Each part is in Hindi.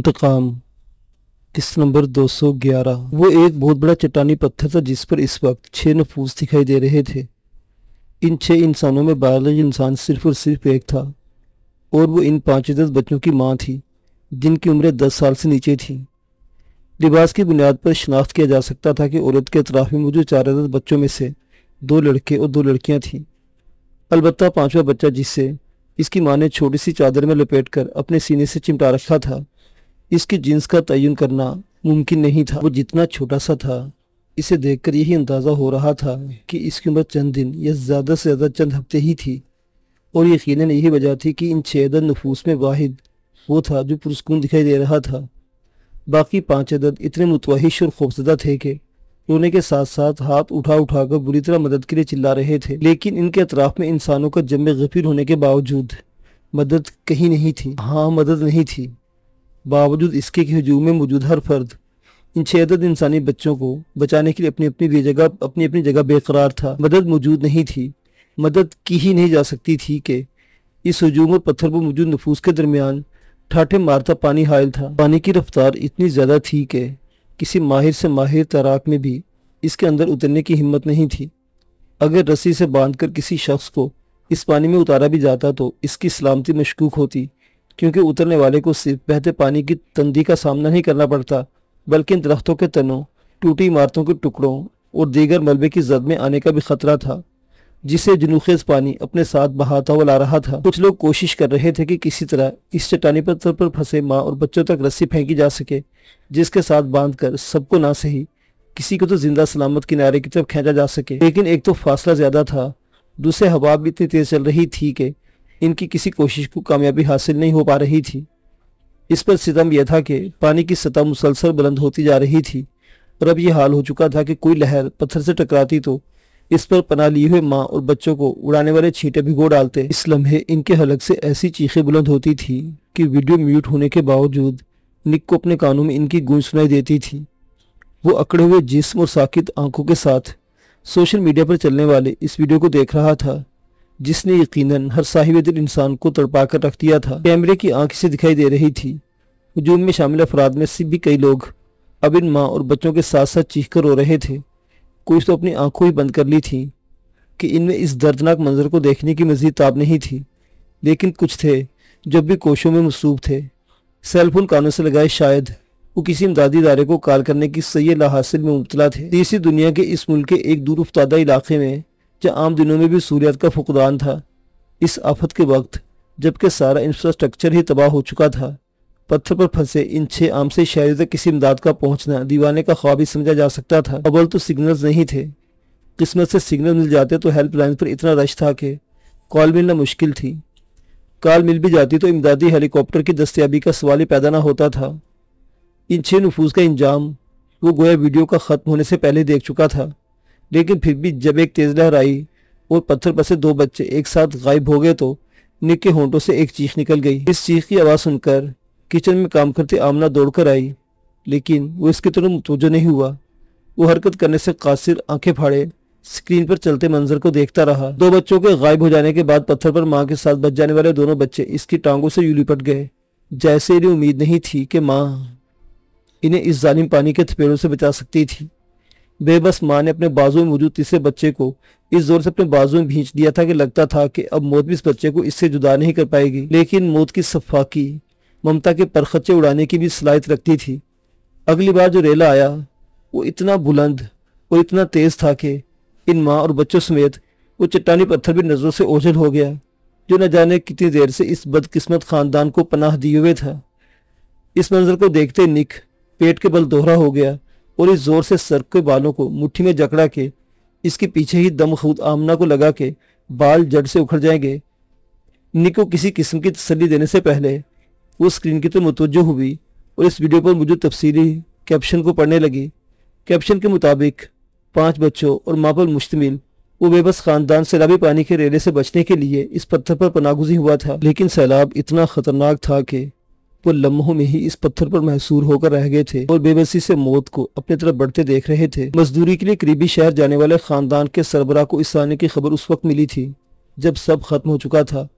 इंतकाम किस्त नंबर 211 वो एक बहुत बड़ा चट्टानी पत्थर था जिस पर इस वक्त छः नफूस दिखाई दे रहे थे इन छः इंसानों में बालग इंसान सिर्फ और सिर्फ एक था और वो इन पाँच दस बच्चों की माँ थी जिनकी उम्र दस साल से नीचे थी लिबास की बुनियाद पर शनाख्त किया जा सकता था कि औरत के अतराफ़ में मुझे चार दस बच्चों में से दो लड़के और दो लड़कियाँ थीं अलबत् पाँचवा बच्चा जिससे इसकी माँ ने छोटी सी चादर में लपेट कर अपने सीने से चिमटा रखा था इसके जींस का तयन करना मुमकिन नहीं था वो जितना छोटा सा था इसे देखकर यही अंदाज़ा हो रहा था कि इसकी उम्र चंद दिन या ज़्यादा से ज़्यादा चंद हफ्ते ही थी और यकीन यही वजह थी कि इन छः नफूस में वाहिद वो था जो पुरस्कून दिखाई दे रहा था बाकी पाँच अदद इतने मुतवाहिश और खौफजदा थे कि रोने के साथ साथ हाथ उठा उठा कर बुरी तरह मदद के लिए चिल्ला रहे थे लेकिन इनके अतराफ में इंसानों का जमे गफिर होने के बावजूद मदद कहीं नहीं थी हाँ मदद नहीं थी बावजूद इसके कि हजूम में मौजूद हर फर्द इन छदद इंसानी बच्चों को बचाने के लिए अपनी अपनी बेजगह अपनी अपनी जगह बेकरार था मदद मौजूद नहीं थी मदद की ही नहीं जा सकती थी कि इस हजूम और पत्थर पर मौजूद नफूस के दरमियान ठाठे मारता पानी हायल था पानी की रफ्तार इतनी ज़्यादा थी कि किसी माहिर से माहिर तैराक में भी इसके अंदर उतरने की हिम्मत नहीं थी अगर रस्सी से बांधकर किसी शख्स को इस पानी में उतारा भी जाता तो इसकी सलामती मशकूक होती क्योंकि उतरने वाले को सिर्फ बहते पानी की तंदी का सामना नहीं करना पड़ता बल्कि इन दरख्तों के तनों टूटी इमारतों के टुकड़ों और दीगर मलबे की जद में आने का भी खतरा था जिसे जनूखेज पानी अपने साथ बहाता हुआ ला रहा था कुछ लोग कोशिश कर रहे थे कि किसी तरह इस चट्टानी पत्थर पर फंसे माँ और बच्चों तक रस्सी फेंकी जा सके जिसके साथ बांध कर सबको ना सही किसी को तो जिंदा सलामत किनारे की तरफ खींचा जा सके लेकिन एक तो फासला ज्यादा था दूसरे हवा भी इतनी तेज चल रही थी कि इनकी किसी कोशिश को कामयाबी हासिल नहीं हो पा रही थी इस पर सितम यह था कि पानी की सतह मुसलसल बुलंद होती जा रही थी और अब यह हाल हो चुका था कि कोई लहर पत्थर से टकराती तो इस पर पना लिए हुए माँ और बच्चों को उड़ाने वाले छीटे भिगो डालते इस लम्हे इनके हलक से ऐसी चीखें बुलंद होती थी कि वीडियो म्यूट होने के बावजूद निक को अपने कानों में इनकी गूंज सुनाई देती थी वो अकड़े हुए जिस्म और साकित आंखों के साथ सोशल मीडिया पर चलने वाले इस वीडियो को देख रहा था जिसने यकीनन हर साहिब दिल इंसान को तड़पा कर रख दिया था कैमरे की आंख से दिखाई दे रही थी हजूम में शामिल अफराद में से भी कई लोग अब इन माँ और बच्चों के साथ साथ चीख कर रो रहे थे कुछ तो अपनी आंखों ही बंद कर ली थी कि इनमें इस दर्दनाक मंजर को देखने की मजीद ताब नहीं थी लेकिन कुछ थे जब भी कोशों में मसरूफ थे सेलफोन कानों से लगाए शायद वो किसी इमदादी इदारे को कॉल करने की सही हासिल में मुबतला थे तीसरी दुनिया के इस मुल्क के एक दूर उफ्तादा इलाके में जहाँ आम दिनों में भी सूर्यात का फुकदान था इस आफत के वक्त जबकि सारा इंफ्रास्ट्रक्चर ही तबाह हो चुका था पत्थर पर फंसे इन छह आम से शहरी तक किसी इमदाद का पहुंचना दीवाने का ख्वाब ही समझा जा सकता था अबल तो सिग्नल्स नहीं थे किस्मत से सिग्नल मिल जाते तो हेल्पलाइन पर इतना रश था कि कॉल मिलना मुश्किल थी कॉल मिल भी जाती तो इमदादी हेलीकॉप्टर की दस्तियाबी का सवाल ही पैदा ना होता था इन छः नफूस का इंजाम वो गोया वीडियो का ख़त्म होने से पहले देख चुका था लेकिन फिर भी जब एक तेज लहर आई और पत्थर पर से दो बच्चे एक साथ गायब हो गए तो निक के होंठों से एक चीख निकल गई इस चीख की आवाज़ सुनकर किचन में काम करती आमना दौड़कर आई लेकिन वो इसकी तरफ मुतवजो नहीं हुआ वो हरकत करने से कासिर आंखें फाड़े स्क्रीन पर चलते मंजर को देखता रहा दो बच्चों के गायब हो जाने के बाद पत्थर पर माँ के साथ बच जाने वाले दोनों बच्चे इसकी टांगों से यू गए जैसे इन्हें उम्मीद नहीं थी कि माँ इन्हें इस जालिम पानी के थपेड़ों से बचा सकती थी बेबस माँ ने अपने बाजू में मौजूद तीसरे बच्चे को इस जोर से अपने बाजू में भींच दिया था कि लगता था कि अब मौत भी इस बच्चे को इससे जुदा नहीं कर पाएगी लेकिन मौत की सफाकी ममता के परखच्चे उड़ाने की भी सलाहित रखती थी अगली बार जो रेला आया वो इतना बुलंद और इतना तेज था कि इन माँ और बच्चों समेत वो चट्टानी पत्थर भी नज़रों से ओझल हो गया जो न जाने कितनी देर से इस बदकिस्मत खानदान को पनाह दिए हुए था इस मंजर को देखते निक पेट के बल दोहरा हो गया और इस जोर से सर के बालों को मुट्ठी में जकड़ा के इसके पीछे ही दम खुद आमना को लगा के बाल जड़ से उखड़ जाएंगे निको किसी किस्म की तसली देने से पहले वो स्क्रीन की तरफ तो मुतवजो हुई और इस वीडियो पर मुझे तफसीली कैप्शन को पढ़ने लगी कैप्शन के मुताबिक पांच बच्चों और माँ पर मुश्तमिल वो बेबस खानदान सैलाबी पानी के रेले से बचने के लिए इस पत्थर पर पनागुजी हुआ था लेकिन सैलाब इतना खतरनाक था कि वो लम्हों में ही इस पत्थर पर महसूर होकर रह गए थे और बेबसी से मौत को अपनी तरफ बढ़ते देख रहे थे मजदूरी के लिए करीबी शहर जाने वाले खानदान के सरबरा को इस आने की खबर उस वक्त मिली थी जब सब खत्म हो चुका था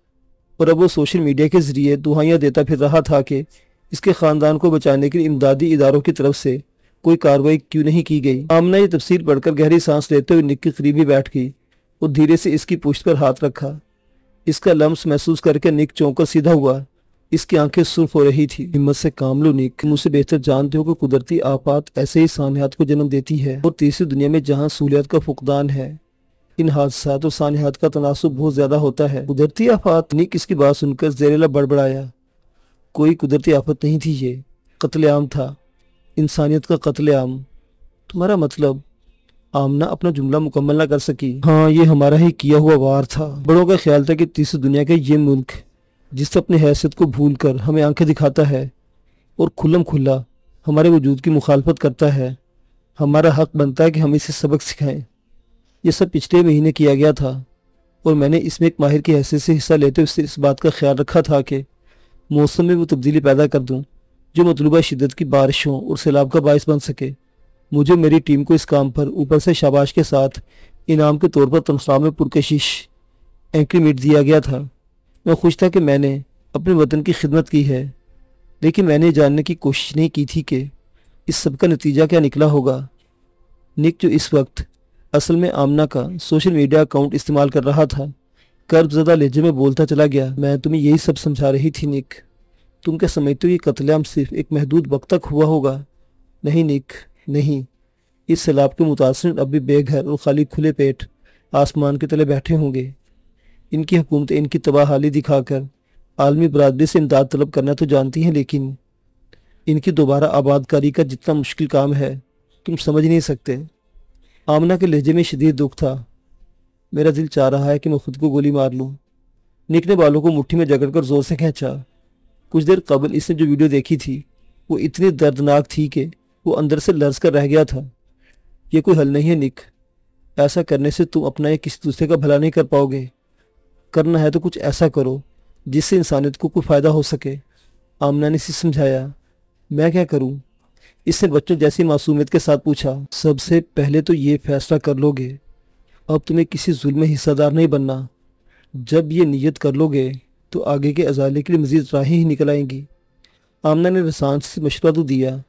और अब वो सोशल मीडिया के जरिए दुहाइयाँ देता फिर रहा था कि इसके खानदान को बचाने के लिए इमदादी इदारों की तरफ से कोई कार्रवाई क्यों नहीं की गई आमना ये तफसील पढ़कर गहरी सांस लेते हुए निक करीबी बैठ गई और धीरे से इसकी पुष्ट पर हाथ रखा इसका लम्स महसूस करके निक चौंक सीधा हुआ इसकी आंखें सुर्ख हो रही थी हिम्मत से काम कामलू तुम उसे बेहतर जानते हो कि कुदरती आपात ऐसे ही सानियात को जन्म देती है और तीसरी दुनिया में जहाँ सहूलियात का फुकदान है इन हादसा और सानियात का तनासब बहुत ज्यादा होता है कुदरती आफात निक इसकी बात सुनकर जहरीला बड़बड़ाया कोई कुदरती आफत नहीं थी ये कत्लेआम था इंसानियत का कत्लेआम तुम्हारा मतलब आमना अपना जुमला मुकम्मल ना कर सकी हाँ ये हमारा ही किया हुआ वार था बड़ों का ख्याल था कि तीसरी दुनिया का ये मुल्क जिससे अपनी हैसियत को भूल कर हमें आंखें दिखाता है और खुलम खुला हमारे वजूद की मुखालफत करता है हमारा हक बनता है कि हम इसे सबक सिखाएं यह सब पिछले महीने किया गया था और मैंने इसमें एक माहिर की हैसियत से हिस्सा लेते हुए इस बात का ख्याल रखा था कि मौसम में वो तब्दीली पैदा कर दूँ जो मतलूबा शिदत की बारिशों और सैलाब का बायस बन सके मुझे मेरी टीम को इस काम पर ऊपर से शाबाश के साथ इनाम के तौर पर तनख्वाह में पुरकशिश एंक्रीमेट दिया गया था मैं खुश था कि मैंने अपने वतन की खिदमत की है लेकिन मैंने जानने की कोशिश नहीं की थी कि इस सब का नतीजा क्या निकला होगा निक जो इस वक्त असल में आमना का सोशल मीडिया अकाउंट इस्तेमाल कर रहा था कर्ब ज़दा लहजे में बोलता चला गया मैं तुम्हें यही सब समझा रही थी निक तुम क्या समझते हो ये कतलेआम सिर्फ एक महदूद वक्त तक हुआ होगा नहीं निक नहीं इस सैलाब के मुतासर अब भी बेघर और खाली खुले पेट आसमान के तले बैठे होंगे इनकी हुकूमतें इनकी तबाह हाली दिखाकर आलमी बरदरी से इमदाद तलब करना तो जानती हैं लेकिन इनकी दोबारा आबादकारी का जितना मुश्किल काम है तुम समझ नहीं सकते आमना के लहजे में शदीद दुख था मेरा दिल चाह रहा है कि मैं खुद को गोली मार लूँ निक ने बालों को मुट्ठी में जगड़ कर ज़ोर से खींचा कुछ देर कबल इसने जो वीडियो देखी थी वो इतनी दर्दनाक थी कि वो अंदर से लर्ज कर रह गया था ये कोई हल नहीं है निक ऐसा करने से तुम अपना या किसी दूसरे का भला नहीं कर पाओगे करना है तो कुछ ऐसा करो जिससे इंसानियत को कोई फ़ायदा हो सके आमना ने इसे समझाया मैं क्या करूं? इसने बच्चों जैसी मासूमियत के साथ पूछा सबसे पहले तो ये फैसला कर लोगे अब तुम्हें किसी जुल्म में हिस्सादार नहीं बनना जब ये नियत कर लोगे तो आगे के अजाले के लिए मज़ीद राहें ही निकल आएंगी आमना ने रसान से मशवरा तो दिया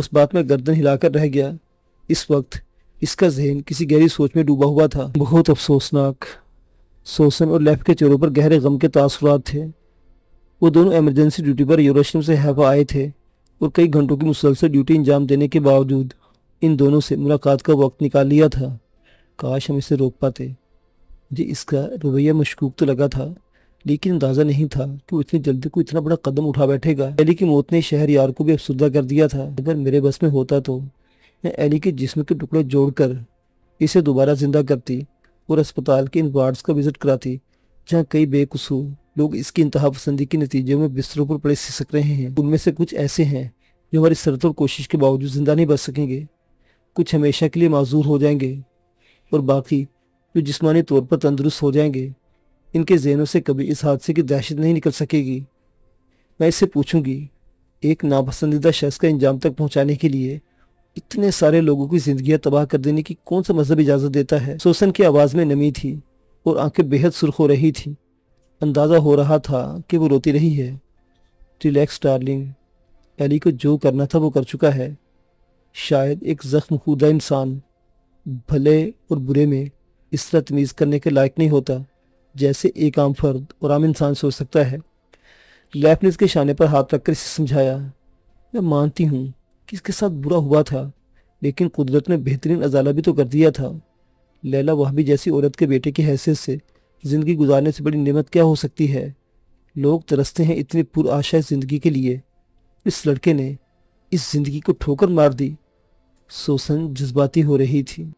उस बात में गर्दन हिलाकर रह गया इस वक्त इसका जहन किसी गहरी सोच में डूबा हुआ था बहुत अफसोसनाक सोसन और लेफ के चेहरों पर गहरे गम के तासरात थे वो दोनों एमरजेंसी ड्यूटी पर यूरोशियम से हैफा आए थे और कई घंटों की मुसलसल ड्यूटी अंजाम देने के बावजूद इन दोनों से मुलाकात का वक्त निकाल लिया था काश हम इसे रोक पाते मुझे इसका रवैया मशकूक तो लगा था लेकिन अंदाज़ा नहीं था कि वो इतनी जल्दी को इतना बड़ा कदम उठा बैठेगा एली की मौत ने शहर यार को भी अफसुदा कर दिया था अगर मेरे बस में होता तो मैं एली के जिसम के टुकड़े जोड़कर इसे दोबारा ज़िंदा करती और अस्पताल के इन वार्ड्स का विजिट कराती जहाँ कई बेकसूर लोग इसकी इंतहा पसंदी के नतीजे में बिस्तरों पर पड़े सिसक रहे हैं उनमें से कुछ ऐसे हैं जो हमारी और कोशिश के बावजूद जिंदा नहीं बच सकेंगे कुछ हमेशा के लिए माजूर हो जाएंगे और बाकी जो जिसमानी तौर पर तंदरुस्त हो जाएंगे इनके जहनों से कभी इस हादसे की दहशत नहीं निकल सकेगी मैं इससे पूछूंगी एक नापसंदीदा शख्स का इंजाम तक पहुंचाने के लिए इतने सारे लोगों की जिंदगी तबाह कर देने की कौन सा मजहब इजाजत देता है सोसन की आवाज में नमी थी और आंखें बेहद सुर्ख हो रही थी अंदाजा हो रहा था कि वो रोती रही है रिलैक्स डार्लिंग एली को जो करना था वो कर चुका है शायद एक जख्म खुदा इंसान भले और बुरे में इस तरह तमीज़ करने के लायक नहीं होता जैसे एक आम फर्द और आम इंसान सोच सकता है लैफ ने इसके शाने पर हाथ रखकर इसे समझाया मैं मानती हूँ किसके साथ बुरा हुआ था लेकिन कुदरत ने बेहतरीन अजाला भी तो कर दिया था लैला भी जैसी औरत के बेटे की हैसियत से ज़िंदगी गुजारने से बड़ी नेमत क्या हो सकती है लोग तरसते हैं इतनी पुराशाय ज़िंदगी के लिए इस लड़के ने इस ज़िंदगी को ठोकर मार दी सोसन जज्बाती हो रही थी